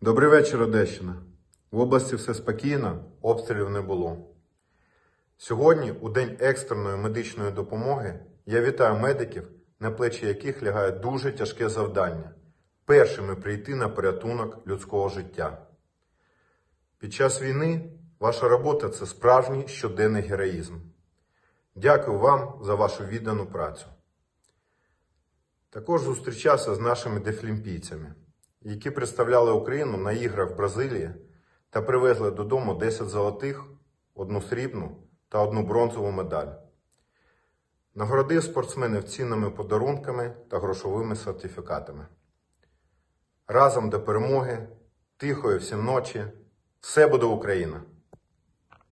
Добрий вечір, Одещина. В області все спокійно, обстрілів не було. Сьогодні, у день екстреної медичної допомоги, я вітаю медиків, на плечі яких лягає дуже тяжке завдання першими прийти на порятунок людського життя. Під час війни ваша робота це справжній щоденний героїзм. Дякую вам за вашу віддану працю. Також зустрічався з нашими дефлімпійцями які представляли Україну на іграх в Бразилії та привезли додому 10 золотих, одну срібну та одну бронзову медаль. Нагородив спортсменів цінними подарунками та грошовими сертифікатами. Разом до перемоги, тихої всім ночі, все буде Україна!